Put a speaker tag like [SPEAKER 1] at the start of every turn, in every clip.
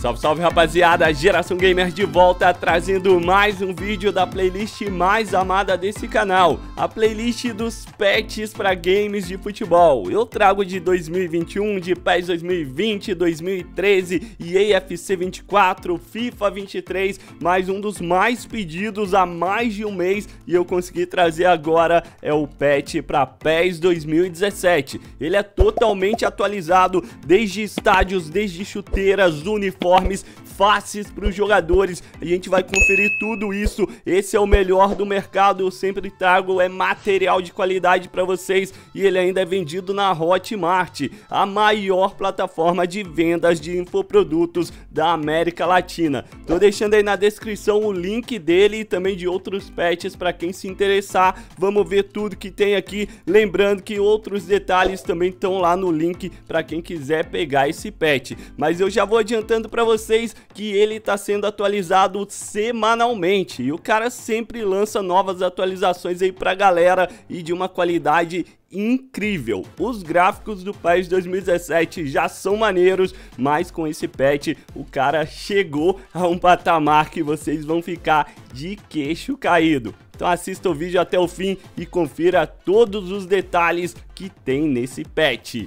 [SPEAKER 1] Salve, salve rapaziada, Geração Gamer de volta trazendo mais um vídeo da playlist mais amada desse canal, a playlist dos pets para games de futebol. Eu trago de 2021, de PES 2020, 2013, EAFC 24, FIFA 23, mais um dos mais pedidos há mais de um mês e eu consegui trazer agora é o pet para PES 2017. Ele é totalmente atualizado desde estádios, desde chuteiras, uniformes, uniformes, faces para os jogadores. A gente vai conferir tudo isso. Esse é o melhor do mercado, eu sempre trago, é material de qualidade para vocês e ele ainda é vendido na Hotmart, a maior plataforma de vendas de infoprodutos da América Latina. Tô deixando aí na descrição o link dele e também de outros patches para quem se interessar. Vamos ver tudo que tem aqui, lembrando que outros detalhes também estão lá no link para quem quiser pegar esse patch. Mas eu já vou adiantando para para vocês que ele tá sendo atualizado semanalmente. E o cara sempre lança novas atualizações aí pra galera e de uma qualidade incrível. Os gráficos do PES 2017 já são maneiros, mas com esse patch o cara chegou a um patamar que vocês vão ficar de queixo caído. Então assista o vídeo até o fim e confira todos os detalhes que tem nesse patch.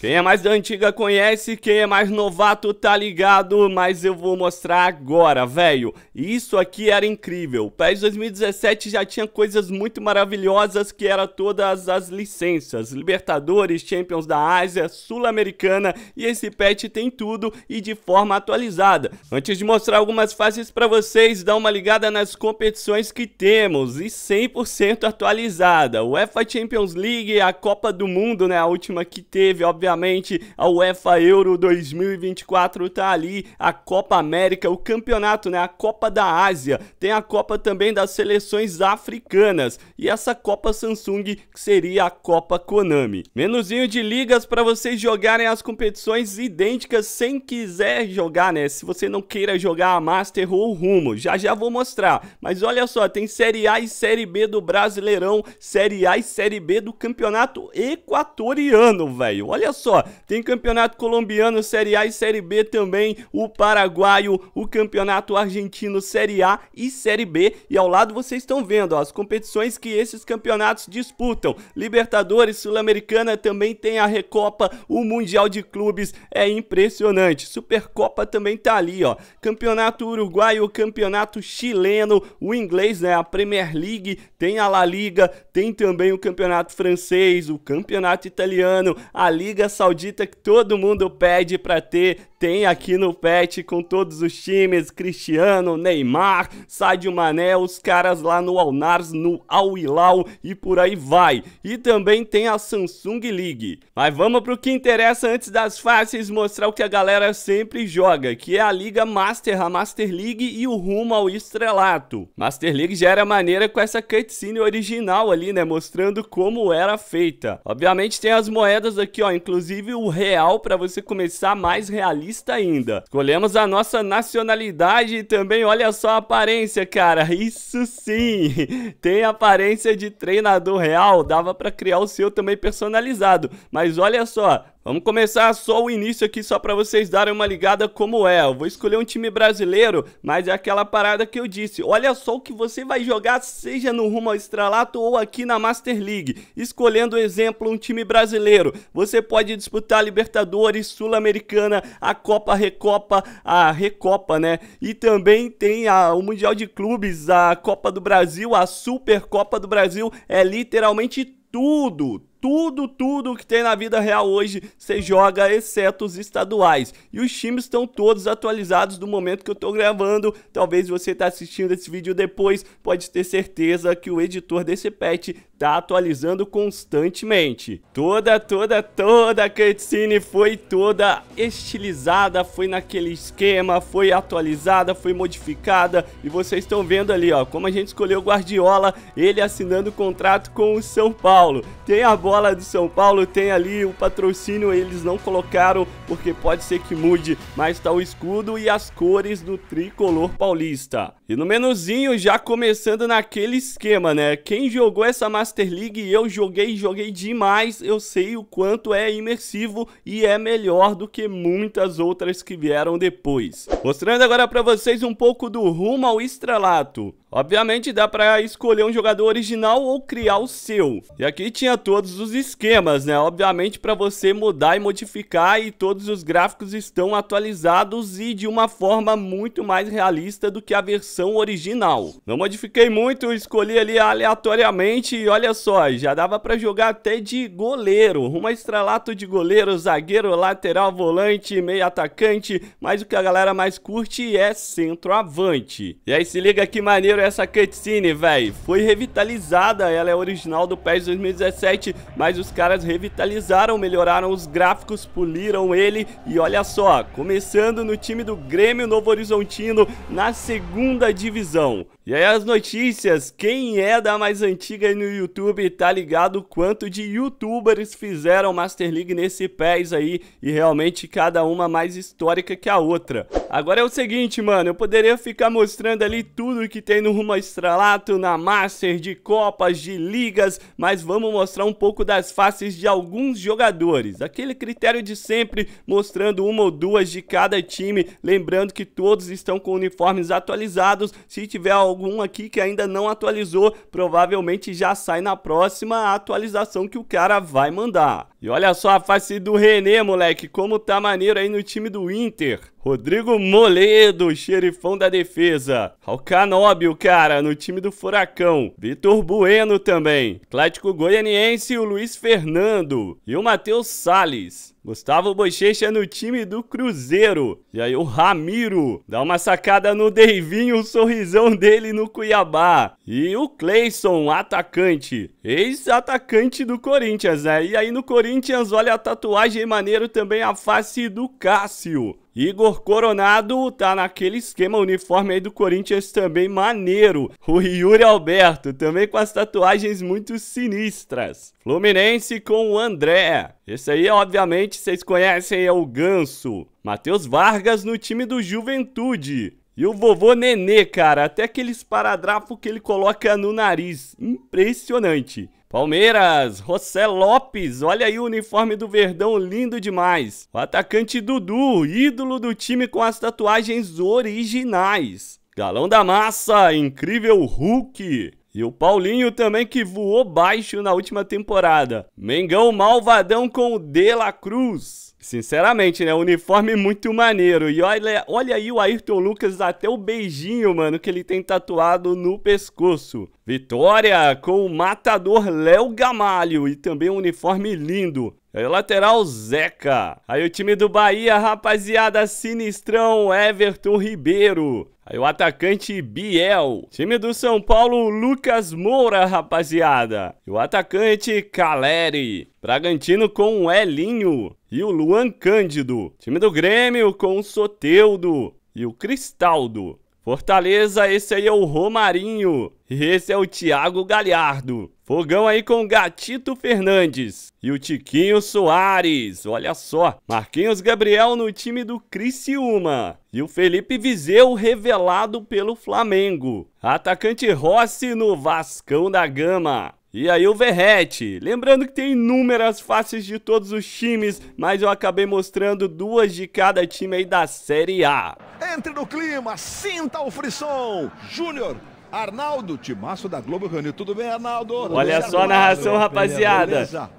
[SPEAKER 1] Quem é mais da antiga conhece, quem é mais novato tá ligado, mas eu vou mostrar agora, velho. Isso aqui era incrível. O PES 2017 já tinha coisas muito maravilhosas que eram todas as licenças, Libertadores, Champions da Ásia, Sul-Americana e esse patch tem tudo e de forma atualizada. Antes de mostrar algumas fases para vocês, dá uma ligada nas competições que temos e 100% atualizada. UEFA Champions League, a Copa do Mundo, né, a última que teve, obviamente obviamente, a UEFA Euro 2024 tá ali, a Copa América, o campeonato, né? A Copa da Ásia, tem a Copa também das seleções africanas e essa Copa Samsung que seria a Copa Konami. Menuzinho de ligas para vocês jogarem as competições idênticas sem quiser jogar, né? Se você não queira jogar a Master ou o Rumo, já já vou mostrar. Mas olha só, tem Série A e Série B do Brasileirão, Série A e Série B do Campeonato Equatoriano, velho. Olha só só, tem campeonato colombiano, Série A e Série B também, o paraguaio, o campeonato argentino, Série A e Série B. E ao lado vocês estão vendo ó, as competições que esses campeonatos disputam. Libertadores, Sul-Americana também tem a Recopa, o Mundial de Clubes é impressionante. Supercopa também tá ali, ó. Campeonato uruguaio, campeonato chileno, o inglês, né, a Premier League, tem a La Liga, tem também o campeonato francês, o campeonato italiano, a Liga Saudita que todo mundo pede para ter tem aqui no PET com todos os times, Cristiano, Neymar, Sadio Mané, os caras lá no Alnars, no Al Hilal e por aí vai. E também tem a Samsung League. Mas vamos pro que interessa antes das fáceis mostrar o que a galera sempre joga, que é a Liga Master, a Master League e o rumo ao estrelato. Master League já era maneira com essa cutscene original ali, né, mostrando como era feita. Obviamente tem as moedas aqui, ó, inclusive o real para você começar mais realista lista ainda. Escolhemos a nossa nacionalidade e também olha só a aparência, cara. Isso sim, tem aparência de treinador real. Dava para criar o seu também personalizado. Mas olha só, Vamos começar só o início aqui só para vocês darem uma ligada como é. Eu vou escolher um time brasileiro, mas é aquela parada que eu disse. Olha só o que você vai jogar, seja no rumo ao estralato ou aqui na Master League. Escolhendo, exemplo, um time brasileiro. Você pode disputar Libertadores, Sul-Americana, a Copa Recopa, a Recopa, né? E também tem a, o Mundial de Clubes, a Copa do Brasil, a Supercopa do Brasil. É literalmente tudo, tudo, tudo que tem na vida real hoje você joga, exceto os estaduais. E os times estão todos atualizados do momento que eu estou gravando. Talvez você está assistindo esse vídeo depois, pode ter certeza que o editor desse patch tá atualizando constantemente. Toda, toda, toda a cutscene foi toda estilizada, foi naquele esquema, foi atualizada, foi modificada. E vocês estão vendo ali, ó, como a gente escolheu o Guardiola, ele assinando o contrato com o São Paulo. Tem a bola do São Paulo, tem ali o patrocínio, eles não colocaram, porque pode ser que mude, mas tá o escudo e as cores do tricolor paulista. E no menuzinho, já começando naquele esquema, né? Quem jogou essa massa Master League, eu joguei, joguei demais, eu sei o quanto é imersivo e é melhor do que muitas outras que vieram depois. Mostrando agora para vocês um pouco do rumo ao estrelato. Obviamente dá para escolher um jogador original ou criar o seu. E aqui tinha todos os esquemas, né? Obviamente para você mudar e modificar e todos os gráficos estão atualizados e de uma forma muito mais realista do que a versão original. Não modifiquei muito, escolhi ali aleatoriamente e olha só, já dava para jogar até de goleiro. Uma estralato de goleiro, zagueiro, lateral, volante, meio atacante, mas o que a galera mais curte é centroavante. E aí se liga que maneiro maneiro essa cutscene, velho. Foi revitalizada, ela é original do PES 2017, mas os caras revitalizaram, melhoraram os gráficos, poliram ele. E olha só, começando no time do Grêmio Novo Horizontino, na segunda divisão. E aí as notícias, quem é da mais antiga no YouTube tá ligado quanto de youtubers fizeram Master League nesse pés aí e realmente cada uma mais histórica que a outra. Agora é o seguinte, mano, eu poderia ficar mostrando ali tudo que tem no Rumo Estralato, na Master, de Copas, de Ligas, mas vamos mostrar um pouco das faces de alguns jogadores. Aquele critério de sempre, mostrando uma ou duas de cada time, lembrando que todos estão com uniformes atualizados, se tiver algum algum aqui que ainda não atualizou, provavelmente já sai na próxima atualização que o cara vai mandar. E olha só a face do René, moleque, como tá maneiro aí no time do Inter. Rodrigo Moledo, xerifão da defesa. Alcanóbio, cara, no time do Furacão. Vitor Bueno também. Atlético Goianiense, o Luiz Fernando. E o Matheus Salles. Gustavo Bochecha no time do Cruzeiro. E aí o Ramiro. Dá uma sacada no Deivinho, o sorrisão dele no Cuiabá. E o Cleison, atacante. Ex-atacante do Corinthians, né? E aí no Corinthians Corinthians, olha a tatuagem maneiro também, a face do Cássio. Igor Coronado tá naquele esquema, uniforme aí do Corinthians também maneiro. O Yuri Alberto também com as tatuagens muito sinistras. Fluminense com o André. Esse aí, obviamente, vocês conhecem, é o Ganso. Matheus Vargas no time do Juventude. E o vovô Nenê, cara, até aquele esparadrapo que ele coloca no nariz. Impressionante. Palmeiras, José Lopes, olha aí o uniforme do Verdão, lindo demais. O atacante Dudu, ídolo do time com as tatuagens originais. Galão da Massa, incrível Hulk. E o Paulinho também que voou baixo na última temporada. Mengão malvadão com o De La Cruz. Sinceramente, né? Uniforme muito maneiro. E olha, olha aí o Ayrton Lucas, até o beijinho, mano, que ele tem tatuado no pescoço. Vitória com o matador Léo Gamalho e também um uniforme lindo. É lateral Zeca. Aí o time do Bahia, rapaziada, sinistrão Everton Ribeiro. Aí o atacante Biel. Time do São Paulo, Lucas Moura, rapaziada. E o atacante Caleri. Bragantino com o Elinho. E o Luan Cândido. Time do Grêmio com o Soteudo. E o Cristaldo. Fortaleza, esse aí é o Romarinho. E esse é o Thiago Galhardo. Fogão aí com o Gatito Fernandes e o Tiquinho Soares. Olha só. Marquinhos Gabriel no time do Criciúma. E o Felipe Vizeu revelado pelo Flamengo. Atacante Rossi no Vascão da Gama. E aí o Verrete, lembrando que tem inúmeras faces de todos os times, mas eu acabei mostrando duas de cada time aí da Série A. Entre no clima, sinta o frisson, Júnior, Arnaldo, timaço da Globo Reuniu, tudo bem Arnaldo? Olha só a narração rapaziada. Beleza.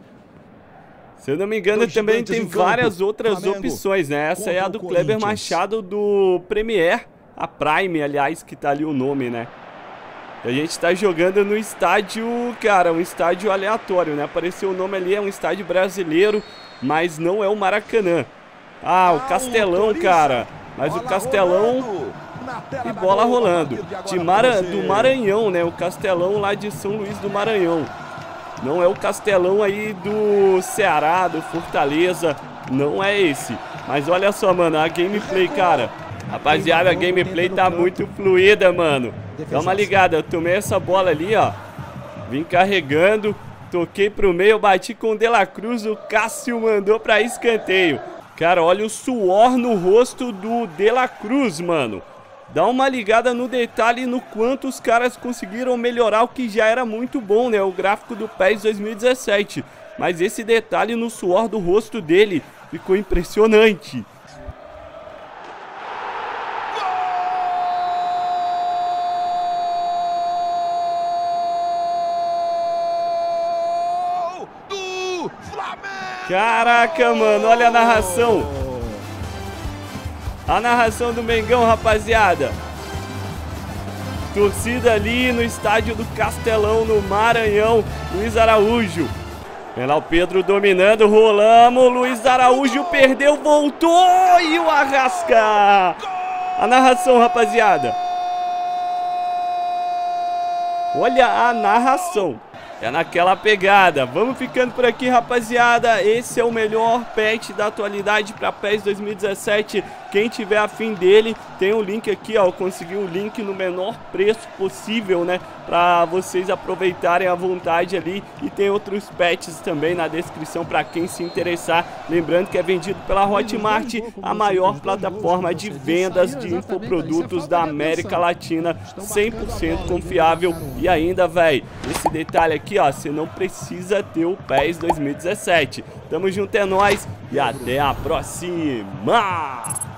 [SPEAKER 1] Se eu não me engano, Dois também tem várias outras Flamengo. opções, né? Essa Contra é a do Kleber Machado do Premier, a Prime, aliás, que tá ali o nome, né? a gente tá jogando no estádio, cara, um estádio aleatório, né? Apareceu o nome ali, é um estádio brasileiro, mas não é o Maracanã. Ah, o ah, Castelão, cara. Mas o Castelão e bola rolando. De Mara... Do Maranhão, né? O Castelão lá de São Luís do Maranhão. Não é o Castelão aí do Ceará, do Fortaleza. Não é esse. Mas olha só, mano, a gameplay, cara. Rapaziada, a gameplay tá muito fluida, mano. Dá uma ligada, eu tomei essa bola ali, ó. Vim carregando, toquei pro meio, bati com o De La Cruz, o Cássio mandou pra escanteio. Cara, olha o suor no rosto do De La Cruz, mano. Dá uma ligada no detalhe no quanto os caras conseguiram melhorar o que já era muito bom, né? O gráfico do PES 2017. Mas esse detalhe no suor do rosto dele ficou impressionante. Caraca, mano, olha a narração. A narração do Mengão, rapaziada. Torcida ali no estádio do Castelão, no Maranhão, Luiz Araújo. Vem lá o Pedro dominando, rolamos, Luiz Araújo perdeu, voltou e o Arrasca. A narração, rapaziada. Olha a narração. É naquela pegada. Vamos ficando por aqui, rapaziada. Esse é o melhor pet da atualidade para PES 2017. Quem tiver afim dele, tem o um link aqui, ó. consegui o um link no menor preço possível, né? Para vocês aproveitarem à vontade ali. E tem outros pets também na descrição para quem se interessar. Lembrando que é vendido pela Hotmart, a maior plataforma de vendas de infoprodutos da América Latina. 100% confiável. E ainda, velho, esse detalhe aqui aqui, ó. Você não precisa ter o PES 2017. Tamo junto, é nóis e até a próxima!